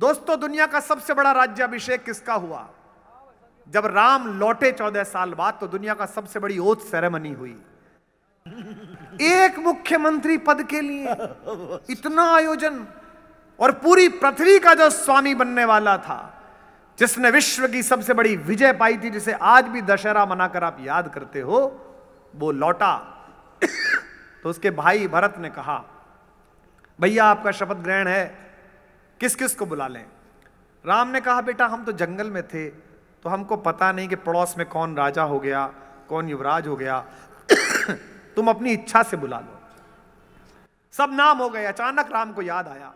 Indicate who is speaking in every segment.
Speaker 1: दोस्तों दुनिया का सबसे बड़ा अभिषेक किसका हुआ जब राम लौटे चौदह साल बाद तो दुनिया का सबसे बड़ी ओथ सेरेमनी हुई एक मुख्यमंत्री पद के लिए इतना आयोजन और पूरी पृथ्वी का जो स्वामी बनने वाला था जिसने विश्व की सबसे बड़ी विजय पाई थी जिसे आज भी दशहरा मनाकर आप याद करते हो वो लौटा तो उसके भाई भरत ने कहा भैया आपका शपथ ग्रहण है किस किस को बुला लें राम ने कहा बेटा हम तो जंगल में थे तो हमको पता नहीं कि पड़ोस में कौन राजा हो गया कौन युवराज हो गया तुम अपनी इच्छा से बुला लो सब नाम हो गए अचानक राम को याद आया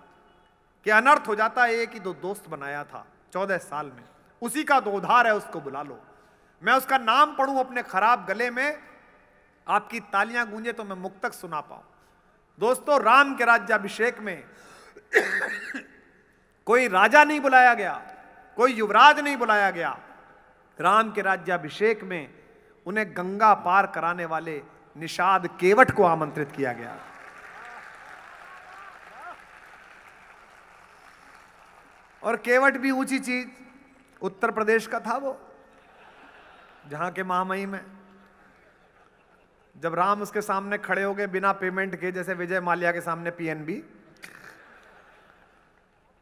Speaker 1: कि अनर्थ हो जाता है एक ही दो दोस्त बनाया था चौदह साल में उसी का दो उधार है उसको बुला लो मैं उसका नाम पढ़ूं अपने खराब गले में आपकी तालियां गूंजे तो मैं मुख तक सुना पाऊं दोस्तों राम के राज्याभिषेक में कोई राजा नहीं बुलाया गया कोई युवराज नहीं बुलाया गया राम के राज्याभिषेक में उन्हें गंगा पार कराने वाले निषाद केवट को आमंत्रित किया गया और केवट भी ऊंची चीज उत्तर प्रदेश का था वो जहां के महामहिम में जब राम उसके सामने खड़े हो गए बिना पेमेंट के जैसे विजय माल्या के सामने पीएनबी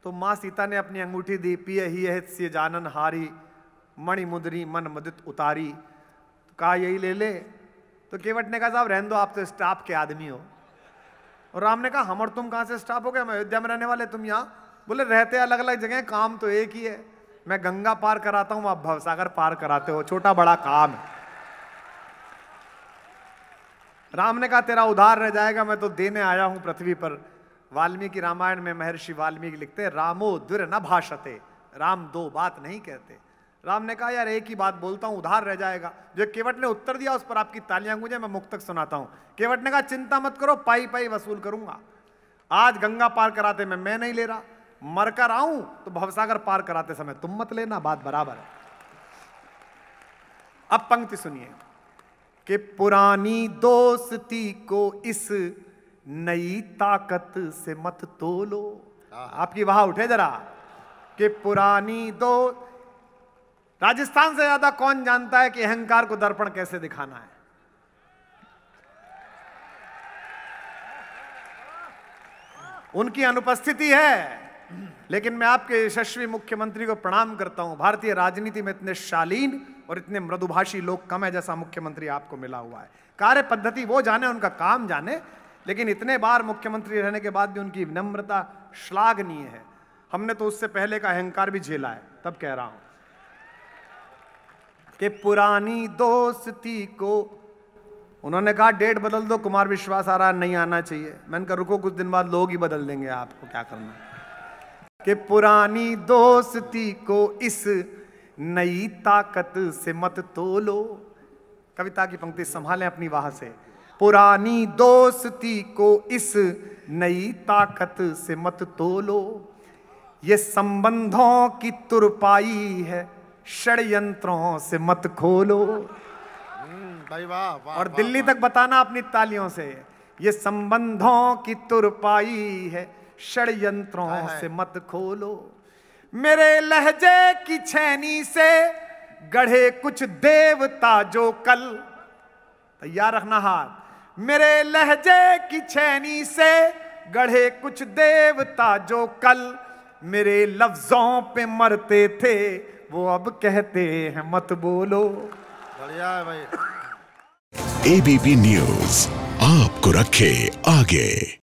Speaker 1: तो माँ सीता ने अपनी अंगूठी दी पिय ही से जानन हारी मणि मुद्री मन मुदित उतारी तो कहा यही ले ले तो केवट ने कहा साहब रहन दो आप तो स्टाफ के आदमी हो और राम ने कहा हमर तुम कहाँ से स्टाफ हो गए हम अयोध्या में रहने वाले तुम यहाँ बोले रहते अलग अलग जगह काम तो एक ही है मैं गंगा पार कराता हूँ आप भवसागर पार कराते हो छोटा बड़ा काम है राम ने कहा तेरा उधार रह जाएगा मैं तो देने आया हूँ पृथ्वी पर वाल्मीकि रामायण में महर्षि वाल्मीकि लिखते रामो दुर न भाषते राम दो बात नहीं कहते राम ने कहा यार एक ही बात बोलता हूँ उधार रह जाएगा जो केवट ने उत्तर दिया उस पर आपकी तालियां गूंजे मैं मुख तक सुनाता हूँ केवट ने कहा चिंता मत करो पाई पाई वसूल करूंगा आज गंगा पार कराते में मैं नहीं ले रहा मर कर आऊं तो भवसागर पार कराते समय तुम मत लेना बात बराबर है अब पंक्ति सुनिए कि पुरानी दोस्ती को इस नई ताकत से मत तोलो हाँ। आपकी वहां उठे जरा कि पुरानी दो राजस्थान से ज्यादा कौन जानता है कि अहंकार को दर्पण कैसे दिखाना है उनकी अनुपस्थिति है लेकिन मैं आपके यशस्वी मुख्यमंत्री को प्रणाम करता हूं भारतीय राजनीति में इतने शालीन और इतने मृदुभाषी लोग कम है जैसा मुख्यमंत्री आपको मिला हुआ है कार्य पद्धति वो जाने उनका काम जाने लेकिन इतने बार मुख्यमंत्री रहने के बाद भी उनकी विनम्रता श्लाघनीय है हमने तो उससे पहले का अहंकार भी झेला है तब कह रहा हूं कि पुरानी दोस्ती को उन्होंने कहा डेट बदल दो कुमार विश्वास आ रहा नहीं आना चाहिए मैंने कहा रुको कुछ दिन बाद लोग ही बदल देंगे आपको क्या करना कि पुरानी दोस्ती को इस नई ताकत से मत तोलो कविता की पंक्ति संभालें अपनी वाह से पुरानी दोस्ती को इस नई ताकत से मत तोलो ये संबंधों की तुरपाई है षडयंत्रों से मत खोलो हम्म, भाई वाह वा, और दिल्ली तक बताना अपनी तालियों से ये संबंधों की तुरपाई है षडयंत्रों से मत खोलो मेरे लहजे की छैनी से गढ़े कुछ देवता जो कल तैयार रखना हाथ मेरे लहजे की छैनी से गढ़े कुछ देवता जो कल मेरे लफ्जों पे मरते थे वो अब कहते हैं मत बोलो बढ़िया है भाई एबीपी न्यूज आपको रखे आगे